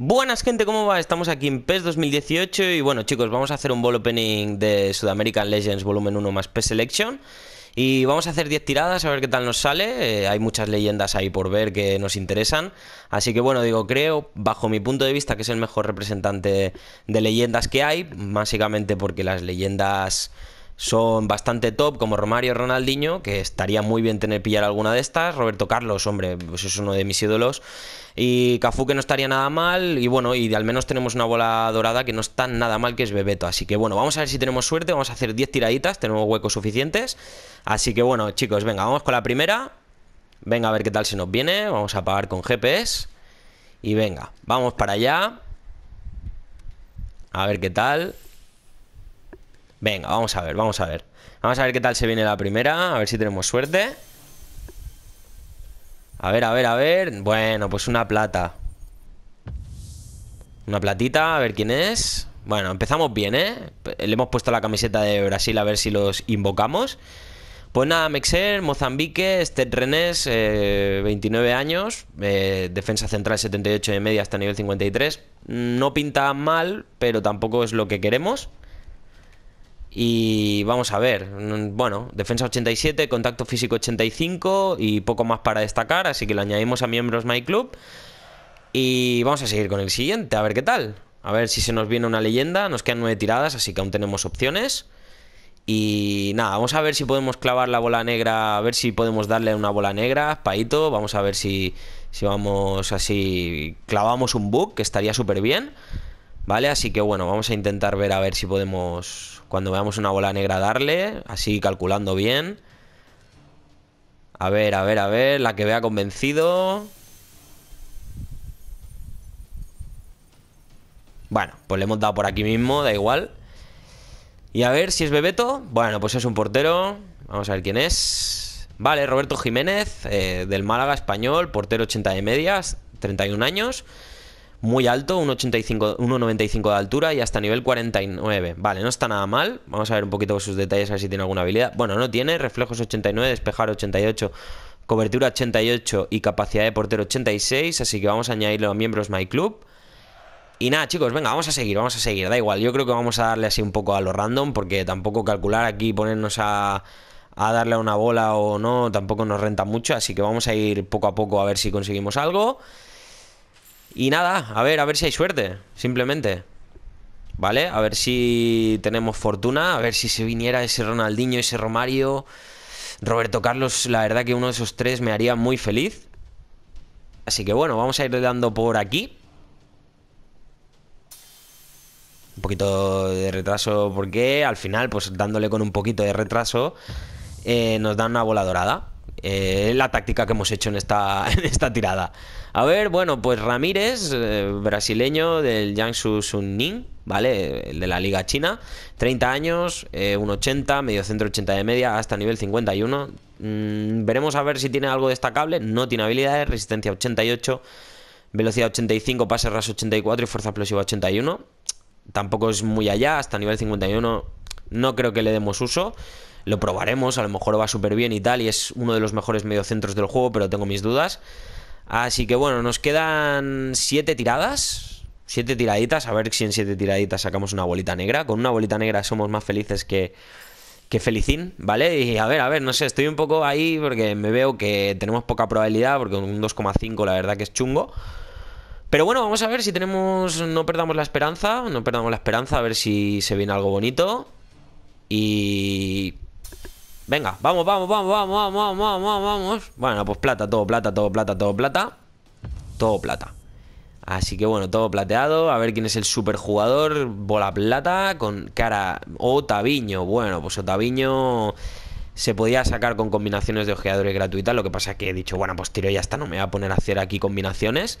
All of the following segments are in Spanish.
Buenas gente, ¿cómo va? Estamos aquí en PES 2018 y bueno chicos, vamos a hacer un ball opening de Sudamerican Legends volumen 1 más PES Selection y vamos a hacer 10 tiradas a ver qué tal nos sale, eh, hay muchas leyendas ahí por ver que nos interesan, así que bueno, digo, creo, bajo mi punto de vista, que es el mejor representante de leyendas que hay, básicamente porque las leyendas son bastante top, como Romario Ronaldinho, que estaría muy bien tener pillar alguna de estas. Roberto Carlos, hombre, pues es uno de mis ídolos. Y Cafu que no estaría nada mal. Y bueno, y al menos tenemos una bola dorada que no está nada mal, que es Bebeto. Así que bueno, vamos a ver si tenemos suerte. Vamos a hacer 10 tiraditas, tenemos huecos suficientes. Así que bueno, chicos, venga, vamos con la primera. Venga, a ver qué tal se nos viene. Vamos a pagar con GPS. Y venga, vamos para allá. A ver qué tal. Venga, vamos a ver, vamos a ver Vamos a ver qué tal se viene la primera A ver si tenemos suerte A ver, a ver, a ver Bueno, pues una plata Una platita, a ver quién es Bueno, empezamos bien, ¿eh? Le hemos puesto la camiseta de Brasil A ver si los invocamos Pues nada, Mexer, Mozambique Este Renés, 29 eh, años eh, Defensa central 78 de media hasta nivel 53 No pinta mal Pero tampoco es lo que queremos y vamos a ver, mm, bueno, defensa 87, contacto físico 85 y poco más para destacar, así que lo añadimos a miembros MyClub. Club. Y vamos a seguir con el siguiente, a ver qué tal. A ver si se nos viene una leyenda, nos quedan nueve tiradas, así que aún tenemos opciones. Y nada, vamos a ver si podemos clavar la bola negra, a ver si podemos darle una bola negra, Paito, vamos a ver si, si vamos así, clavamos un bug, que estaría súper bien. ¿Vale? Así que bueno, vamos a intentar ver a ver si podemos, cuando veamos una bola negra, darle. Así calculando bien. A ver, a ver, a ver, la que vea convencido. Bueno, pues le hemos dado por aquí mismo, da igual. Y a ver si es Bebeto. Bueno, pues es un portero. Vamos a ver quién es. Vale, Roberto Jiménez, eh, del Málaga español, portero 80 de medias, 31 años muy alto, 1,95 de altura y hasta nivel 49. Vale, no está nada mal. Vamos a ver un poquito sus detalles, a ver si tiene alguna habilidad. Bueno, no tiene, reflejos 89, despejar 88, cobertura 88 y capacidad de portero 86. Así que vamos a añadirlo a miembros My Club. Y nada, chicos, venga, vamos a seguir, vamos a seguir. Da igual, yo creo que vamos a darle así un poco a lo random porque tampoco calcular aquí ponernos a a darle a una bola o no, tampoco nos renta mucho, así que vamos a ir poco a poco a ver si conseguimos algo. Y nada, a ver, a ver si hay suerte, simplemente. ¿Vale? A ver si tenemos fortuna, a ver si se viniera ese Ronaldinho, ese Romario. Roberto Carlos, la verdad que uno de esos tres me haría muy feliz. Así que bueno, vamos a ir dando por aquí. Un poquito de retraso porque al final, pues dándole con un poquito de retraso, eh, nos dan una bola dorada. Eh, la táctica que hemos hecho en esta, en esta tirada. A ver, bueno, pues Ramírez, eh, brasileño del Jiangsu Suning ¿vale? El de la Liga China, 30 años, 1,80, eh, medio centro 80 de media, hasta nivel 51. Mm, veremos a ver si tiene algo destacable. No tiene habilidades, resistencia 88, velocidad 85, pase ras 84 y fuerza explosiva 81. Tampoco es muy allá, hasta nivel 51 no creo que le demos uso lo probaremos, a lo mejor va súper bien y tal, y es uno de los mejores mediocentros del juego, pero tengo mis dudas. Así que bueno, nos quedan siete tiradas, siete tiraditas, a ver si en siete tiraditas sacamos una bolita negra. Con una bolita negra somos más felices que, que Felicín, ¿vale? Y a ver, a ver, no sé, estoy un poco ahí porque me veo que tenemos poca probabilidad, porque un 2,5 la verdad que es chungo. Pero bueno, vamos a ver si tenemos. No perdamos la esperanza. No perdamos la esperanza. A ver si se viene algo bonito. Y. Venga, vamos, vamos, vamos, vamos, vamos, vamos, vamos, vamos. Bueno, pues plata, todo plata, todo plata, todo plata. Todo plata. Así que bueno, todo plateado. A ver quién es el superjugador. Bola plata con cara. Otaviño. Bueno, pues Otaviño se podía sacar con combinaciones de ojeadores gratuitas. Lo que pasa que he dicho, bueno, pues tiro ya está, no me voy a poner a hacer aquí combinaciones.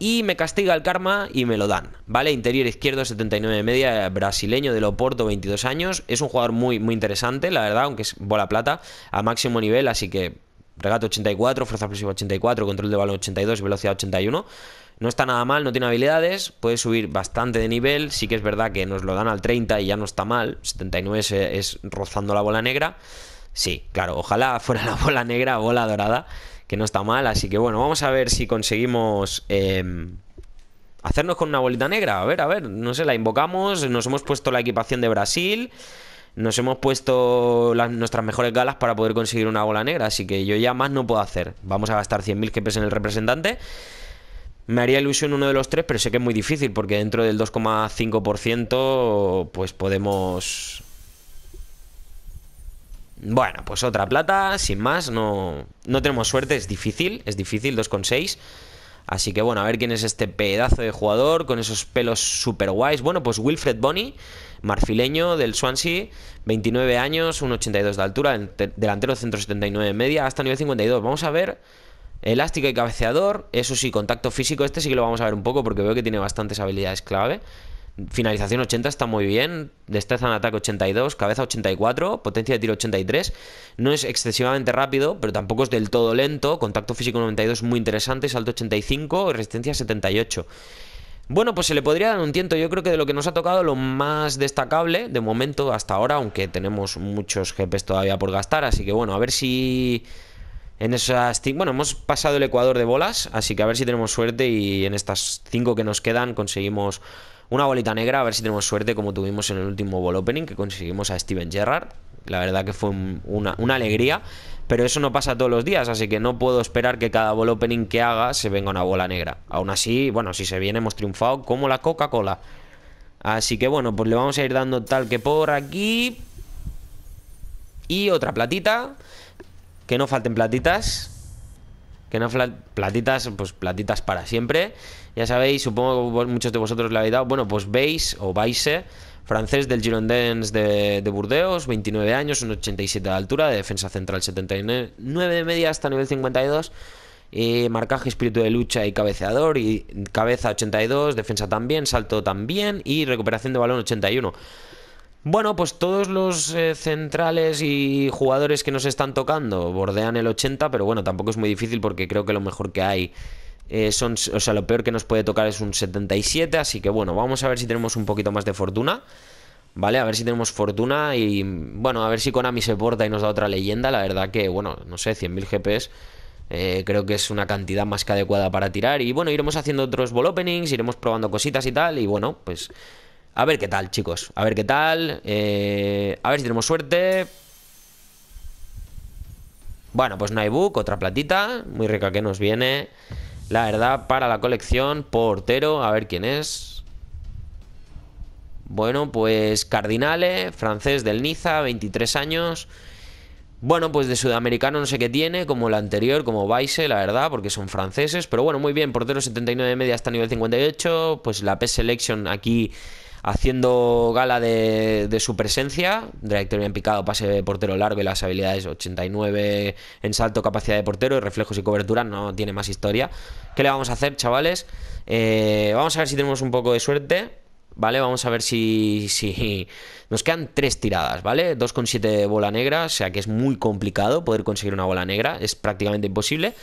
Y me castiga el karma y me lo dan. ¿Vale? Interior izquierdo, 79 de media, brasileño de Loporto, 22 años. Es un jugador muy, muy interesante, la verdad, aunque es bola plata, a máximo nivel, así que Regato 84, fuerza explosiva 84, control de balón 82 velocidad 81. No está nada mal, no tiene habilidades, puede subir bastante de nivel. Sí que es verdad que nos lo dan al 30 y ya no está mal. 79 es rozando la bola negra. Sí, claro, ojalá fuera la bola negra bola dorada, que no está mal. Así que bueno, vamos a ver si conseguimos em, hacernos con una bolita negra. A ver, a ver, no sé, la invocamos. Nos hemos puesto la equipación de Brasil. Nos hemos puesto nuestras mejores galas para poder conseguir una bola negra. Así que yo ya más no puedo hacer. Vamos a gastar 100.000 GPs en el representante. Me haría ilusión uno de los tres, pero sé que es muy difícil porque dentro del 2,5% pues podemos bueno, pues otra plata, sin más, no, no tenemos suerte, es difícil, es difícil, 2,6. Así que bueno, a ver quién es este pedazo de jugador con esos pelos super guays. Bueno, pues Wilfred Bonny, marfileño del Swansea, 29 años, 1,82 de altura, delantero 179 media, hasta nivel 52. Vamos a ver elástico y cabeceador, eso sí, contacto físico, este sí que lo vamos a ver un poco porque veo que tiene bastantes habilidades clave. Finalización 80 está muy bien, destreza en ataque 82, cabeza 84, potencia de tiro 83. No es excesivamente rápido, pero tampoco es del todo lento. Contacto físico 92 muy interesante, salto 85 resistencia 78. Bueno, pues se le podría dar un tiento. Yo creo que de lo que nos ha tocado, lo más destacable de momento hasta ahora, aunque tenemos muchos GPs todavía por gastar. Así que bueno, a ver si en esas bueno, hemos pasado el Ecuador de bolas, así que a ver si tenemos suerte y en estas cinco que nos quedan conseguimos una bolita negra, a ver si tenemos suerte como tuvimos en el último ball opening que conseguimos a Steven Gerrard. La verdad que fue una, alegría, pero eso no pasa todos los días, así que no puedo esperar que cada ball opening que haga se venga una bola negra. Aún así, bueno, si se viene hemos triunfado como la Coca-Cola. Así que bueno, pues le vamos a ir dando tal que por aquí. Y otra platita. Que no falten platitas. Que no platitas, pues platitas para siempre. Ya sabéis, supongo que muchos de vosotros le habéis dado. Bueno, pues veis o Baise, francés del Girondins de, Burdeos, 29 años, un 87 de altura, de defensa central 79 9 de media hasta nivel 52. y marcaje, espíritu de lucha y cabeceador, y cabeza 82, defensa también, salto también, y recuperación de balón 81. Bueno, pues todos los eh, centrales y jugadores que nos están tocando bordean el 80, pero bueno, tampoco es muy difícil porque creo que lo mejor que hay eh, son, o sea, lo peor que nos puede tocar es un 77, así que bueno, vamos a ver si tenemos un poquito más de fortuna. ¿Vale? A ver si tenemos fortuna y bueno, a ver si Konami se porta y nos da otra leyenda. La verdad que, bueno, no sé, 100.000 GPs eh, creo que es una cantidad más que adecuada para tirar. Y bueno, iremos haciendo otros ball openings, iremos probando cositas y tal. Y bueno, pues a ver qué tal, chicos. A ver qué tal. Eh, a ver si tenemos suerte. Bueno, pues no otra platita. Muy rica que nos viene. La verdad, para la colección, portero. A ver quién es. Bueno, pues Cardinale, francés del Niza, 23 años. Bueno, pues de sudamericano no sé qué tiene, como la anterior, como Vice, la verdad, porque son franceses. Pero bueno, muy bien, portero 79 de media hasta nivel 58. Pues la P Selection aquí haciendo gala de, su presencia, trayectoria en picado, pase de portero largo y las habilidades 89 en salto, capacidad de portero y reflejos y cobertura, no tiene más historia. ¿Qué le vamos a hacer, chavales? Eh, vamos a ver si tenemos un poco de suerte. ¿vale? Vamos a ver si, si... Nos quedan tres tiradas, ¿vale? 2,7 bola negra, o sea que es muy complicado poder conseguir una bola negra, es prácticamente imposible.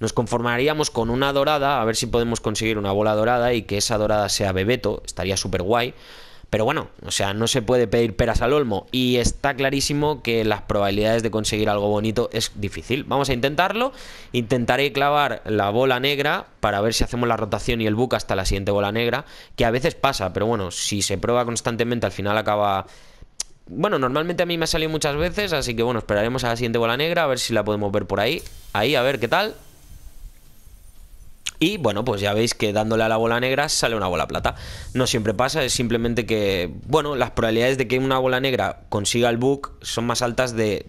Nos conformaríamos con una dorada, a ver si podemos conseguir una bola dorada y que esa dorada sea Bebeto, estaría súper guay. Pero bueno, o sea, no se puede pedir peras al olmo y está clarísimo que las probabilidades de conseguir algo bonito es difícil. Vamos a intentarlo. Intentaré clavar la bola negra para ver si hacemos la rotación y el buque hasta la siguiente bola negra, que a veces pasa, pero bueno, si se prueba constantemente al final acaba... Bueno, normalmente a mí me ha salido muchas veces, así que bueno, esperaremos a la siguiente bola negra, a ver si la podemos ver por ahí. Ahí, a ver qué tal. Y bueno, pues ya veis que dándole a la bola negra sale una bola plata. No siempre pasa, es simplemente que, bueno, las probabilidades de que una bola negra consiga el book son más altas de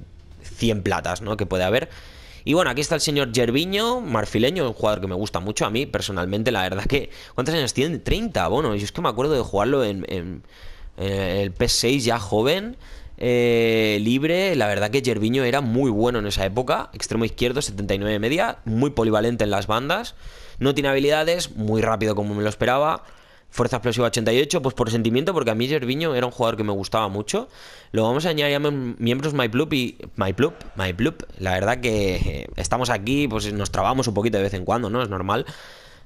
100 platas, ¿no? Que puede haber. Y bueno, aquí está el señor Gerviño, marfileño, un jugador que me gusta mucho a mí personalmente, la verdad que... ¿Cuántos años tiene? 30, bueno, yo es que me acuerdo de jugarlo en, el p 6 ya joven, eh, libre, la verdad que Jerviño era muy bueno en esa época, extremo izquierdo, 79 media, muy polivalente en las bandas. No tiene habilidades, muy rápido como me lo esperaba. Fuerza explosiva 88, pues por sentimiento, porque a mí Gerviño era un jugador que me gustaba mucho. Lo vamos a añadir a miembros MyPlup y MyPlup, MyPlup. La verdad que eh, estamos aquí, pues nos trabamos un poquito de vez en cuando, ¿no? Es normal.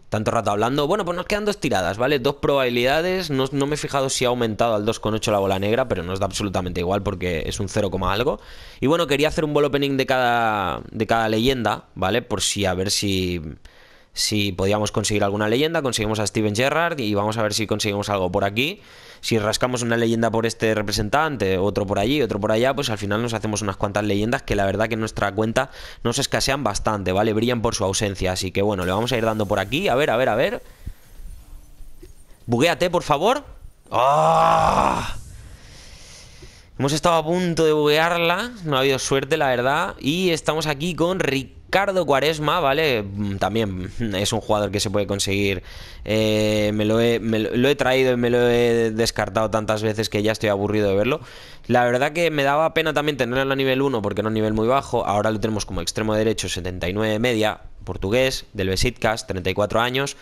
Tanto rato hablando. Bueno, pues nos quedan dos tiradas, ¿vale? Dos probabilidades. No, me he fijado si ha aumentado al 2,8 la bola negra, pero nos da absolutamente igual porque es un 0, algo. Y bueno, quería hacer un ball opening de cada, de cada leyenda, ¿vale? Por si, a ver si si podíamos conseguir alguna leyenda, conseguimos a Steven Gerrard y vamos a ver si conseguimos algo por aquí. Si rascamos una leyenda por este representante, otro por allí, otro por allá, pues al final nos hacemos unas cuantas leyendas que la verdad que en nuestra cuenta nos escasean bastante, ¿vale? Brillan por su ausencia, así que bueno, le vamos a ir dando por aquí, a ver, a ver, a ver. Buguéate, por favor. ¡Ah! Hemos estado a punto de buguearla, no ha habido suerte, la verdad. Y estamos aquí con Rick Ricardo Cuaresma, ¿vale? También es un jugador que se puede conseguir. Eh, me, lo he, traído y me lo he descartado tantas veces que ya estoy aburrido de verlo. La verdad que me daba pena también tenerlo a nivel 1 porque era un nivel muy bajo. Ahora lo tenemos como extremo derecho, 79 media, portugués, del Besitcas, 34 años.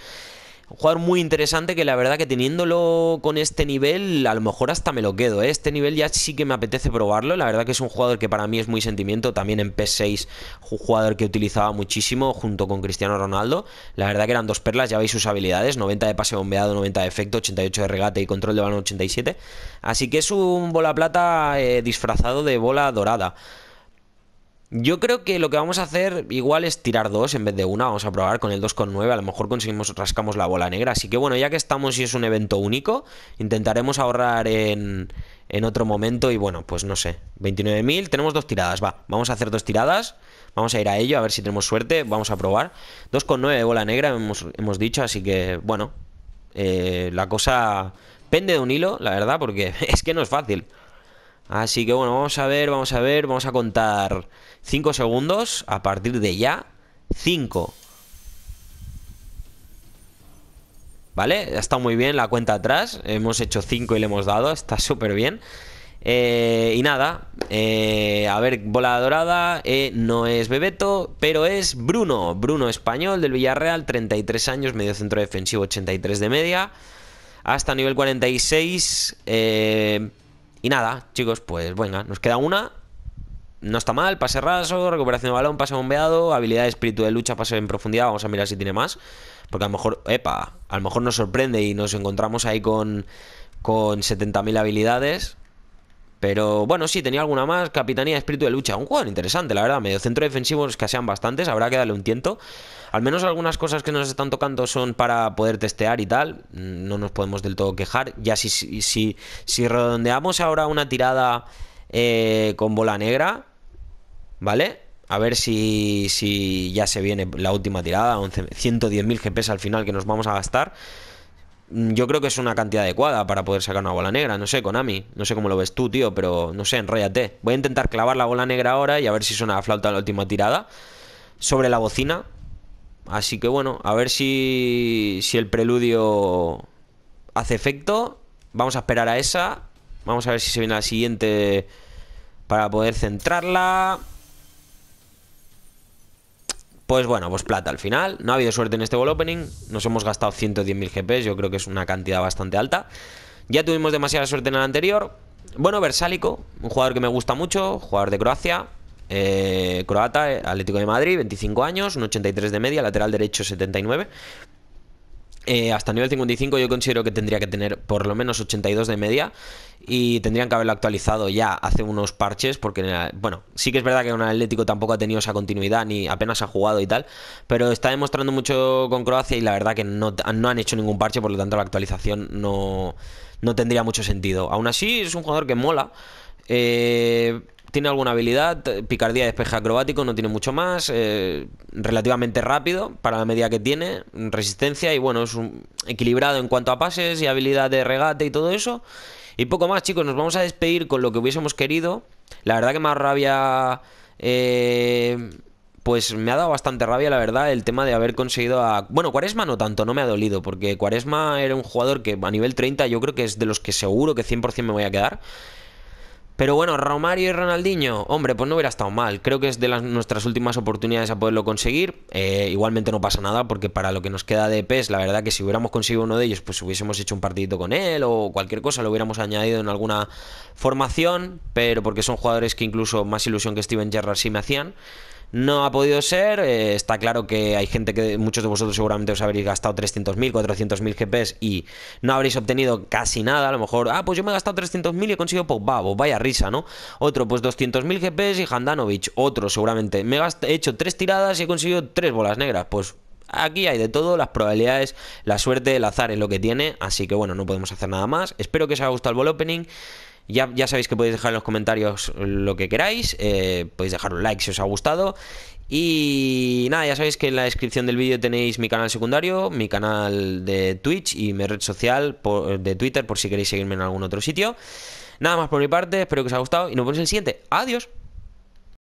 Un jugador muy interesante que la verdad que teniéndolo con este nivel, a lo mejor hasta me lo quedo. ¿eh? Este nivel ya sí que me apetece probarlo. La verdad que es un jugador que para mí es muy sentimiento. También en P6, un jugador que utilizaba muchísimo junto con Cristiano Ronaldo. La verdad que eran dos perlas, ya veis sus habilidades. 90 de pase bombeado, 90 de efecto, 88 de regate y control de balón 87. Así que es un bola plata eh, disfrazado de bola dorada. Yo creo que lo que vamos a hacer igual es tirar dos en vez de una. Vamos a probar con el 2,9. A lo mejor conseguimos, rascamos la bola negra. Así que bueno, ya que estamos y es un evento único, intentaremos ahorrar en, en otro momento. Y bueno, pues no sé. 29.000. Tenemos dos tiradas. Va, vamos a hacer dos tiradas. Vamos a ir a ello, a ver si tenemos suerte. Vamos a probar. 2,9 de bola negra, hemos, dicho. Así que bueno, eh, la cosa pende de un hilo, la verdad, porque es que no es fácil. Así que bueno, vamos a ver, vamos a ver, vamos a contar 5 segundos a partir de ya. 5. ¿Vale? Ha estado muy bien la cuenta atrás. Hemos hecho 5 y le hemos dado. Está súper bien. Eh, y nada, eh, a ver, bola dorada eh, no es Bebeto, pero es Bruno. Bruno español del Villarreal, 33 años, medio centro defensivo, 83 de media. Hasta nivel 46. Eh, y nada, chicos, pues venga, nos queda una. No está mal, pase raso, recuperación de balón, pase bombeado, habilidad de espíritu de lucha, pase en profundidad. Vamos a mirar si tiene más. Porque a lo mejor, epa, a lo mejor nos sorprende y nos encontramos ahí con, con 70.000 habilidades. Pero bueno, sí, tenía alguna más. Capitanía Espíritu de Lucha. Un jugador interesante, la verdad. Medio centro defensivo sean bastantes. Habrá que darle un tiento. Al menos algunas cosas que nos están tocando son para poder testear y tal. No nos podemos del todo quejar. Ya si, si, si, si redondeamos ahora una tirada eh, con bola negra. ¿Vale? A ver si, si ya se viene la última tirada. 110.000 GPs al final que nos vamos a gastar. Mm, yo creo que es una cantidad adecuada para poder sacar una bola negra. No sé, Konami. No sé cómo lo ves tú, tío, pero no sé, enróllate. Voy a intentar clavar la bola negra ahora y a ver si suena la flauta en la última tirada. Sobre la bocina. Así que bueno, a ver si, si el preludio hace efecto. Vamos a esperar a esa. Vamos a ver si se viene la siguiente para poder centrarla. Pues bueno, pues plata al final. No ha habido suerte en este Ball opening. Nos hemos gastado 110.000 GPs. Yo creo que es una cantidad bastante alta. Ya tuvimos demasiada suerte en el anterior. Bueno, Versálico, un jugador que me gusta mucho, jugador de Croacia, eh, croata, eh, Atlético de Madrid, 25 años, un 83 de media, lateral derecho 79. Eh, hasta nivel 55 yo considero que tendría que tener por lo menos 82 de media y tendrían que haberlo actualizado ya hace unos parches porque, bueno, sí que es verdad que un Atlético tampoco ha tenido esa continuidad ni apenas ha jugado y tal, pero está demostrando mucho con Croacia y la verdad que no, han hecho ningún parche, por lo tanto la actualización no, no tendría mucho sentido. Aún así es un jugador que mola. Eh, tiene alguna habilidad, picardía, despeje acrobático, no tiene mucho más, eh, relativamente rápido para la medida que tiene, resistencia y bueno, es un, equilibrado en cuanto a pases y habilidad de regate y todo eso. Y poco más, chicos, nos vamos a despedir con lo que hubiésemos querido. La verdad que más rabia... Eh, pues me ha dado bastante rabia, la verdad, el tema de haber conseguido a... Bueno, Cuaresma no tanto, no me ha dolido, porque Cuaresma era un jugador que a nivel 30 yo creo que es de los que seguro que 100% me voy a quedar. Pero bueno, Romario y Ronaldinho, hombre, pues no hubiera estado mal. Creo que es de las, nuestras últimas oportunidades a poderlo conseguir. Eh, igualmente no pasa nada, porque para lo que nos queda de PES, la verdad que si hubiéramos conseguido uno de ellos, pues hubiésemos hecho un partidito con él o cualquier cosa, lo hubiéramos añadido en alguna formación, pero porque son jugadores que incluso más ilusión que Steven Gerrard sí me hacían. No ha podido ser, eh, está claro que hay gente que muchos de vosotros seguramente os habréis gastado 300.000, 400.000 GPs y no habréis obtenido casi nada, a lo mejor, ah, pues yo me he gastado 300.000 y he conseguido Pogba, pues, pues vaya risa, ¿no? Otro, pues 200.000 GPs y Handanovic, otro seguramente, me he hecho tres tiradas y he conseguido tres bolas negras, pues Aquí hay de todo, las probabilidades, la suerte, el azar es lo que tiene, así que bueno, no podemos hacer nada más. Espero que os haya gustado el ball opening ya, sabéis que podéis dejar en los comentarios lo que queráis, eh, podéis dejar un like si os ha gustado. Y nada, ya sabéis que en la descripción del vídeo tenéis mi canal secundario, mi canal de Twitch y mi red social de Twitter por si queréis seguirme en algún otro sitio. Nada más por mi parte, espero que os haya gustado y nos vemos en el siguiente. Adiós.